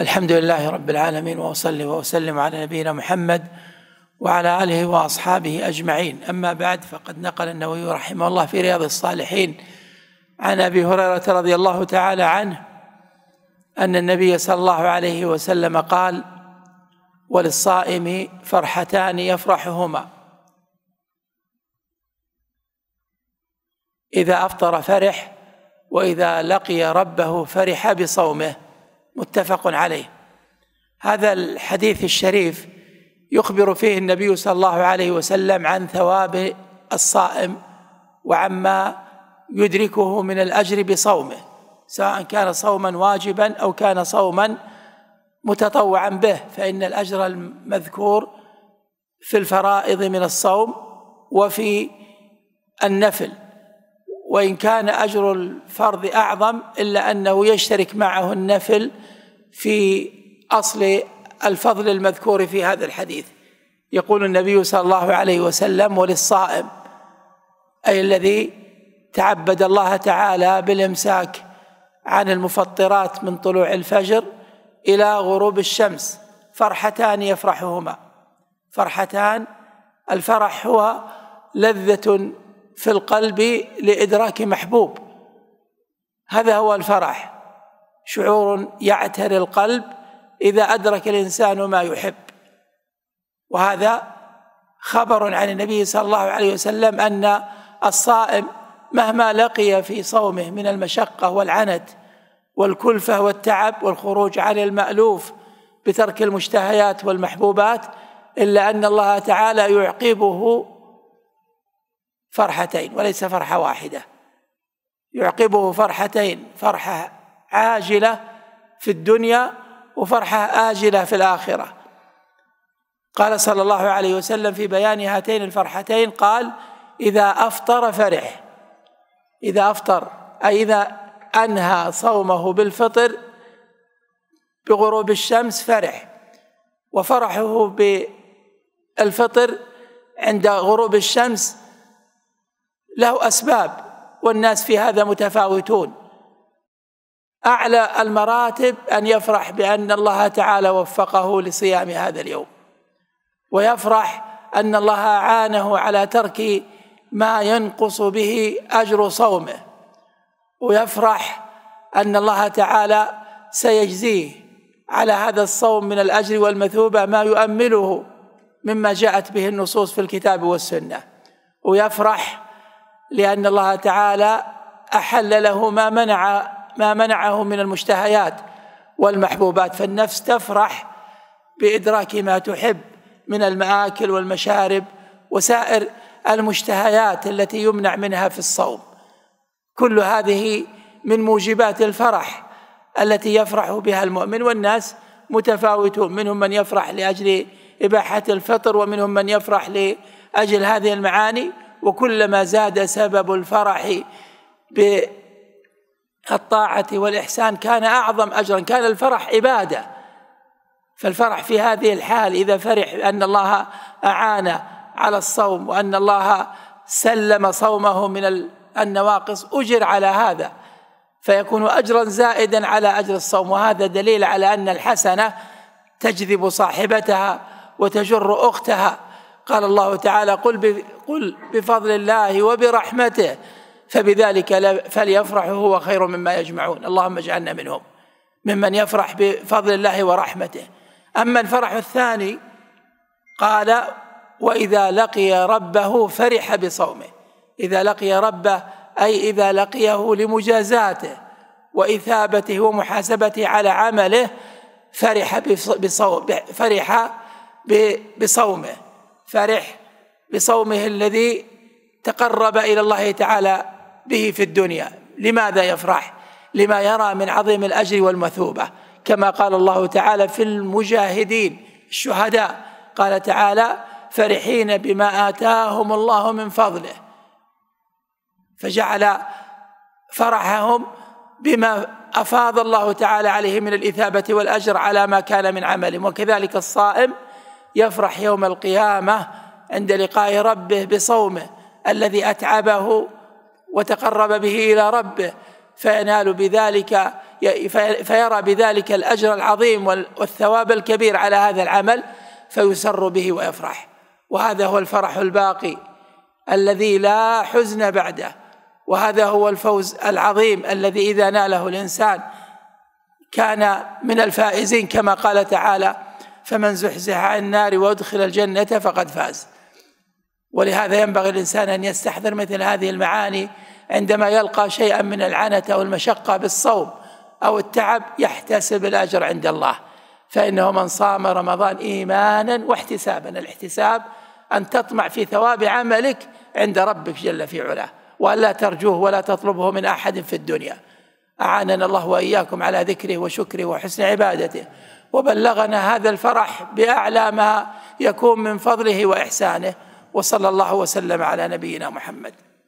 الحمد لله رب العالمين واصلي واسلم على نبينا محمد وعلى اله واصحابه اجمعين اما بعد فقد نقل النووي رحمه الله في رياض الصالحين عن ابي هريره رضي الله تعالى عنه ان النبي صلى الله عليه وسلم قال وللصائم فرحتان يفرحهما اذا افطر فرح واذا لقي ربه فرح بصومه متفق عليه هذا الحديث الشريف يخبر فيه النبي صلى الله عليه وسلم عن ثواب الصائم وعما يدركه من الاجر بصومه سواء كان صوما واجبا او كان صوما متطوعا به فان الاجر المذكور في الفرائض من الصوم وفي النفل وإن كان أجر الفرض أعظم إلا أنه يشترك معه النفل في أصل الفضل المذكور في هذا الحديث يقول النبي صلى الله عليه وسلم وللصائم أي الذي تعبد الله تعالى بالإمساك عن المفطرات من طلوع الفجر إلى غروب الشمس فرحتان يفرحهما فرحتان الفرح هو لذة في القلب لادراك محبوب هذا هو الفرح شعور يعتري القلب اذا ادرك الانسان ما يحب وهذا خبر عن النبي صلى الله عليه وسلم ان الصائم مهما لقي في صومه من المشقه والعنت والكلفه والتعب والخروج عن المالوف بترك المشتهيات والمحبوبات الا ان الله تعالى يعقبه فرحتين وليس فرحه واحده يعقبه فرحتين فرحه عاجله في الدنيا وفرحه اجله في الاخره قال صلى الله عليه وسلم في بيان هاتين الفرحتين قال اذا افطر فرح اذا افطر اي اذا انهى صومه بالفطر بغروب الشمس فرح وفرحه بالفطر عند غروب الشمس له اسباب والناس في هذا متفاوتون اعلى المراتب ان يفرح بان الله تعالى وفقه لصيام هذا اليوم ويفرح ان الله اعانه على ترك ما ينقص به اجر صومه ويفرح ان الله تعالى سيجزيه على هذا الصوم من الاجر والمثوبه ما يؤمله مما جاءت به النصوص في الكتاب والسنه ويفرح لأن الله تعالى أحل له ما منع ما منعه من المشتهيات والمحبوبات فالنفس تفرح بإدراك ما تحب من المآكل والمشارب وسائر المشتهيات التي يمنع منها في الصوم كل هذه من موجبات الفرح التي يفرح بها المؤمن والناس متفاوتون منهم من يفرح لأجل إباحة الفطر ومنهم من يفرح لأجل هذه المعاني وكلما زاد سبب الفرح بالطاعة والإحسان كان أعظم أجرا كان الفرح عبادة فالفرح في هذه الحال إذا فرح أن الله أعان على الصوم وأن الله سلم صومه من النواقص أجر على هذا فيكون أجرا زائدا على أجر الصوم وهذا دليل على أن الحسنة تجذب صاحبتها وتجر أختها قال الله تعالى قل قل بفضل الله وبرحمته فبذلك فليفرحوا هو خير مما يجمعون اللهم اجعلنا منهم ممن يفرح بفضل الله ورحمته اما الفرح الثاني قال واذا لقي ربه فرح بصومه اذا لقي ربه اي اذا لقيه لمجازاته واثابته ومحاسبته على عمله فرح بصوم فرح بصومه فرح بصومه الذي تقرب الى الله تعالى به في الدنيا لماذا يفرح لما يرى من عظيم الاجر والمثوبه كما قال الله تعالى في المجاهدين الشهداء قال تعالى فرحين بما اتاهم الله من فضله فجعل فرحهم بما افاض الله تعالى عليه من الاثابه والاجر على ما كان من عملهم وكذلك الصائم يفرح يوم القيامه عند لقاء ربه بصومه الذي اتعبه وتقرب به الى ربه فينال بذلك فيرى بذلك الاجر العظيم والثواب الكبير على هذا العمل فيسر به ويفرح وهذا هو الفرح الباقي الذي لا حزن بعده وهذا هو الفوز العظيم الذي اذا ناله الانسان كان من الفائزين كما قال تعالى فمن زحزح عن النار وادخل الجنة فقد فاز ولهذا ينبغي الإنسان أن يستحضر مثل هذه المعاني عندما يلقى شيئا من العنة أو المشقة بالصوم أو التعب يحتسب الأجر عند الله فإنه من صام رمضان إيمانا واحتسابا الاحتساب أن تطمع في ثواب عملك عند ربك جل في علاه وألا ترجوه ولا تطلبه من أحد في الدنيا أعاننا الله وإياكم على ذكره وشكره وحسن عبادته وبلغنا هذا الفرح باعلى ما يكون من فضله واحسانه وصلى الله وسلم على نبينا محمد